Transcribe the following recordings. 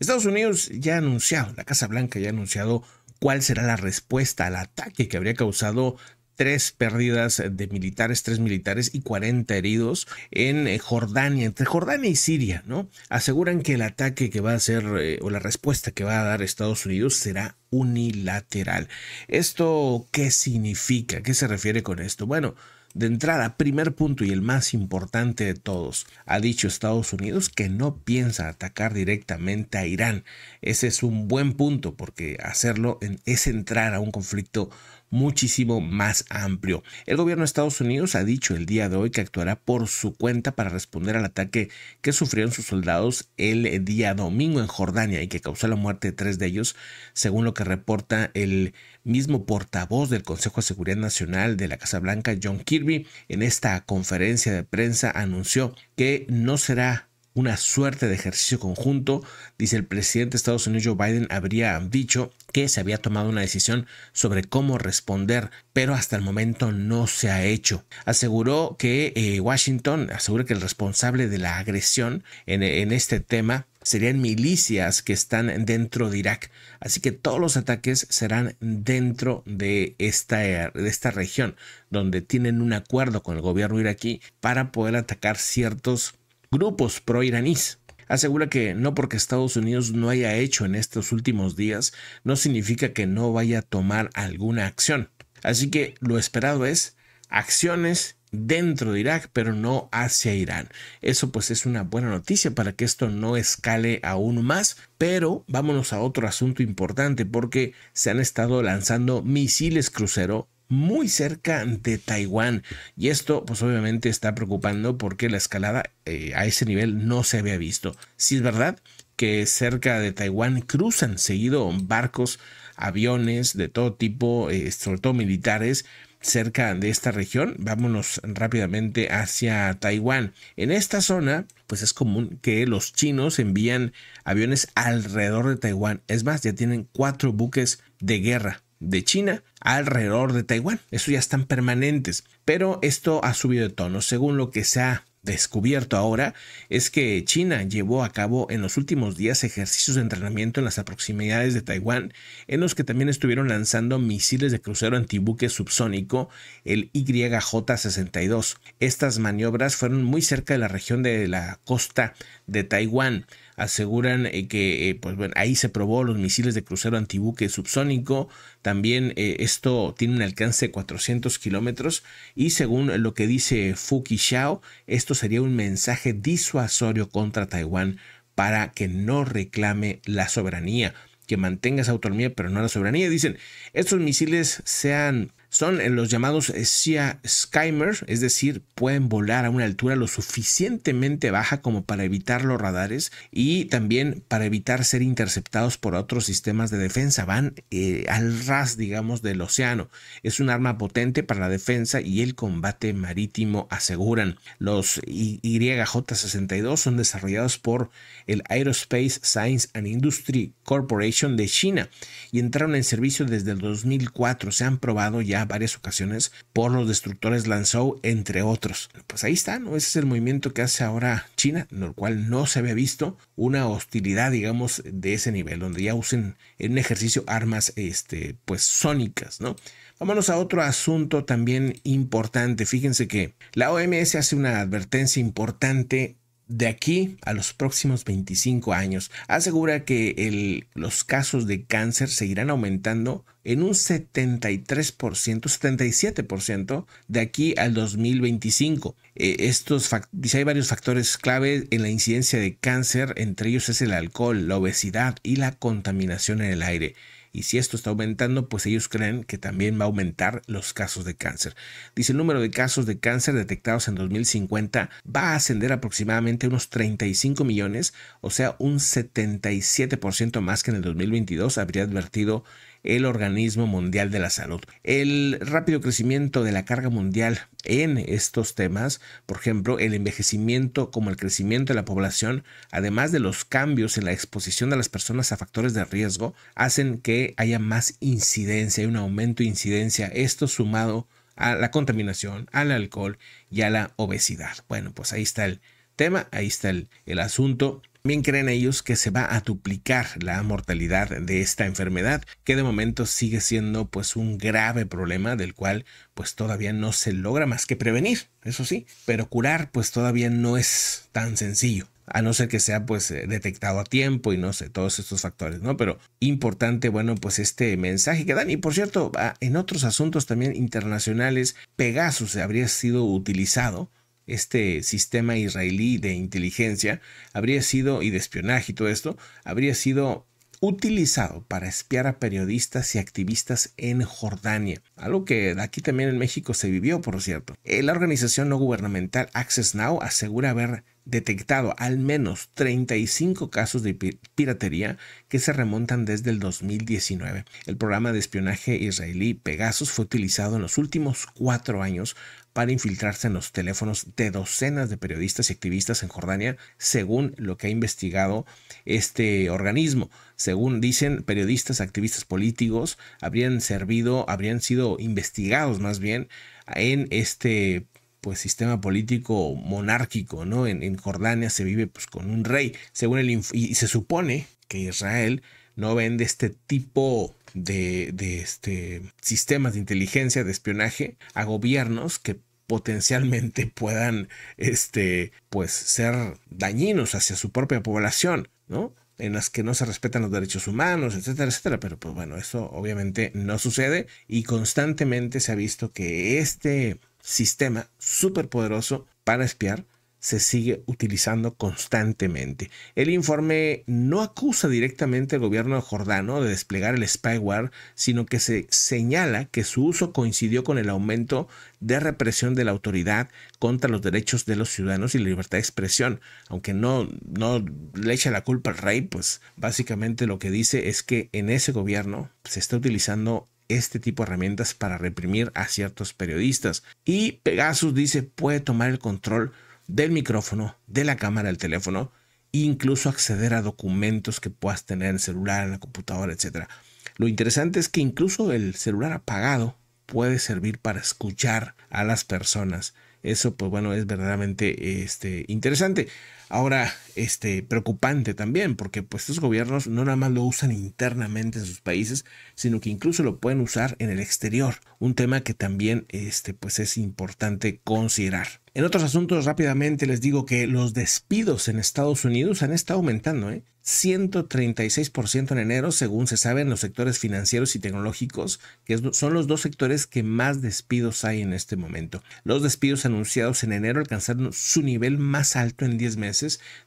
Estados Unidos ya ha anunciado, la Casa Blanca ya ha anunciado cuál será la respuesta al ataque que habría causado tres pérdidas de militares, tres militares y 40 heridos en eh, Jordania, entre Jordania y Siria, ¿no? Aseguran que el ataque que va a ser eh, o la respuesta que va a dar Estados Unidos será unilateral. ¿Esto qué significa? ¿Qué se refiere con esto? Bueno, de entrada, primer punto y el más importante de todos, ha dicho Estados Unidos que no piensa atacar directamente a Irán. Ese es un buen punto porque hacerlo es entrar a un conflicto muchísimo más amplio. El gobierno de Estados Unidos ha dicho el día de hoy que actuará por su cuenta para responder al ataque que sufrieron sus soldados el día domingo en Jordania y que causó la muerte de tres de ellos, según lo que reporta el mismo portavoz del Consejo de Seguridad Nacional de la Casa Blanca, John Kirby, en esta conferencia de prensa anunció que no será una suerte de ejercicio conjunto. Dice el presidente de Estados Unidos, Joe Biden, habría dicho que se había tomado una decisión sobre cómo responder, pero hasta el momento no se ha hecho. Aseguró que eh, Washington, asegura que el responsable de la agresión en, en este tema serían milicias que están dentro de Irak. Así que todos los ataques serán dentro de esta, de esta región, donde tienen un acuerdo con el gobierno iraquí para poder atacar ciertos grupos proiraníes. Asegura que no porque Estados Unidos no haya hecho en estos últimos días, no significa que no vaya a tomar alguna acción. Así que lo esperado es acciones dentro de Irak, pero no hacia Irán. Eso pues es una buena noticia para que esto no escale aún más, pero vámonos a otro asunto importante porque se han estado lanzando misiles crucero muy cerca de Taiwán. Y esto pues obviamente está preocupando porque la escalada eh, a ese nivel no se había visto. Si es verdad que cerca de Taiwán cruzan seguido barcos, aviones de todo tipo, eh, sobre todo militares, cerca de esta región, vámonos rápidamente hacia Taiwán. En esta zona, pues es común que los chinos envían aviones alrededor de Taiwán. Es más, ya tienen cuatro buques de guerra de China alrededor de Taiwán. Eso ya están permanentes, pero esto ha subido de tono. Según lo que se ha descubierto ahora es que China llevó a cabo en los últimos días ejercicios de entrenamiento en las proximidades de Taiwán, en los que también estuvieron lanzando misiles de crucero antibuque subsónico, el YJ-62. Estas maniobras fueron muy cerca de la región de la costa de Taiwán. Aseguran eh, que eh, pues, ahí se probó los misiles de crucero antibuque subsónico. También eh, esto tiene un alcance de 400 kilómetros. Y según lo que dice Fu Shao esto sería un mensaje disuasorio contra Taiwán para que no reclame la soberanía, que mantenga esa autonomía, pero no la soberanía. Dicen, estos misiles sean son eh, los llamados eh, SIA Skymer, es decir, pueden volar a una altura lo suficientemente baja como para evitar los radares y también para evitar ser interceptados por otros sistemas de defensa. Van eh, al ras, digamos, del océano. Es un arma potente para la defensa y el combate marítimo, aseguran. Los YJ-62 son desarrollados por el Aerospace Science and Industry Corporation de China y entraron en servicio desde el 2004. Se han probado ya varias ocasiones por los destructores Lanzhou, entre otros. Pues ahí está, ¿no? Ese es el movimiento que hace ahora China, en el cual no se había visto una hostilidad, digamos, de ese nivel, donde ya usen en un ejercicio armas, este, pues sónicas, ¿no? Vámonos a otro asunto también importante. Fíjense que la OMS hace una advertencia importante de aquí a los próximos 25 años. Asegura que los casos de cáncer seguirán aumentando en un 73%, 77% de aquí al 2025. Eh, estos hay varios factores clave en la incidencia de cáncer, entre ellos es el alcohol, la obesidad y la contaminación en el aire y si esto está aumentando, pues ellos creen que también va a aumentar los casos de cáncer. Dice el número de casos de cáncer detectados en 2050 va a ascender aproximadamente a unos 35 millones, o sea, un 77% más que en el 2022 habría advertido el Organismo Mundial de la Salud. El rápido crecimiento de la carga mundial en estos temas, por ejemplo, el envejecimiento como el crecimiento de la población, además de los cambios en la exposición de las personas a factores de riesgo, hacen que haya más incidencia, y un aumento de incidencia, esto sumado a la contaminación, al alcohol y a la obesidad. Bueno, pues ahí está el tema, ahí está el, el asunto también creen ellos que se va a duplicar la mortalidad de esta enfermedad, que de momento sigue siendo pues un grave problema del cual pues todavía no se logra más que prevenir, eso sí, pero curar pues todavía no es tan sencillo a no ser que sea pues eh, detectado a tiempo y no sé, todos estos factores, ¿no? Pero importante, bueno, pues este mensaje que dan. Y por cierto, ah, en otros asuntos también internacionales, Pegasus habría sido utilizado este sistema israelí de inteligencia habría sido, y de espionaje y todo esto, habría sido utilizado para espiar a periodistas y activistas en Jordania, algo que aquí también en México se vivió, por cierto. Eh, la organización no gubernamental Access Now asegura haber detectado al menos 35 casos de piratería que se remontan desde el 2019. El programa de espionaje israelí Pegasus fue utilizado en los últimos cuatro años para infiltrarse en los teléfonos de docenas de periodistas y activistas en Jordania, según lo que ha investigado este organismo. Según dicen, periodistas, activistas políticos habrían servido, habrían sido investigados más bien en este pues sistema político monárquico, ¿no? En, Jordania se vive pues con un rey, según el y se supone que Israel no vende este tipo de, este, sistemas de inteligencia, de espionaje a gobiernos que potencialmente puedan este, pues, ser dañinos hacia su propia población, ¿no? en las que no se respetan los derechos humanos, etcétera, etcétera. Pero pues bueno, eso obviamente no sucede y constantemente se ha visto que este sistema súper poderoso para espiar se sigue utilizando constantemente. El informe no acusa directamente al gobierno jordano de desplegar el spyware, sino que se señala que su uso coincidió con el aumento de represión de la autoridad contra los derechos de los ciudadanos y la libertad de expresión. Aunque no, no le echa la culpa al rey, pues básicamente lo que dice es que en ese gobierno se está utilizando este tipo de herramientas para reprimir a ciertos periodistas. Y Pegasus dice puede tomar el control del micrófono, de la cámara del teléfono, e incluso acceder a documentos que puedas tener en el celular, en la computadora, etc. Lo interesante es que incluso el celular apagado puede servir para escuchar a las personas. Eso, pues bueno, es verdaderamente este, interesante. Ahora, este, preocupante también, porque pues estos gobiernos no nada más lo usan internamente en sus países, sino que incluso lo pueden usar en el exterior. Un tema que también este, pues es importante considerar. En otros asuntos, rápidamente les digo que los despidos en Estados Unidos han estado aumentando, ¿eh? 136% en enero, según se sabe, en los sectores financieros y tecnológicos, que son los dos sectores que más despidos hay en este momento. Los despidos anunciados en enero alcanzaron su nivel más alto en 10 meses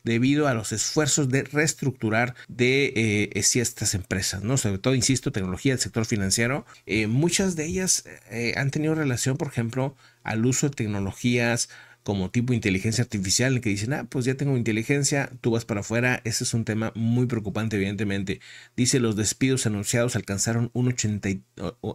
debido a los esfuerzos de reestructurar de eh, ciertas eh, empresas, ¿no? Sobre todo, insisto, tecnología, del sector financiero. Eh, muchas de ellas eh, han tenido relación, por ejemplo, al uso de tecnologías como tipo inteligencia artificial, en que dicen, ah, pues ya tengo inteligencia, tú vas para afuera. Ese es un tema muy preocupante, evidentemente. Dice, los despidos anunciados alcanzaron un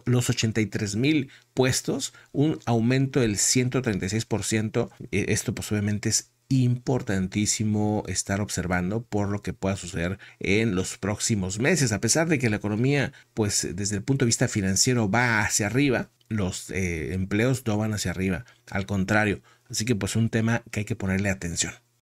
los 83 mil puestos, un aumento del 136%. Esto posiblemente pues, obviamente es importantísimo estar observando por lo que pueda suceder en los próximos meses. A pesar de que la economía, pues desde el punto de vista financiero va hacia arriba, los eh, empleos no van hacia arriba, al contrario. Así que pues un tema que hay que ponerle atención.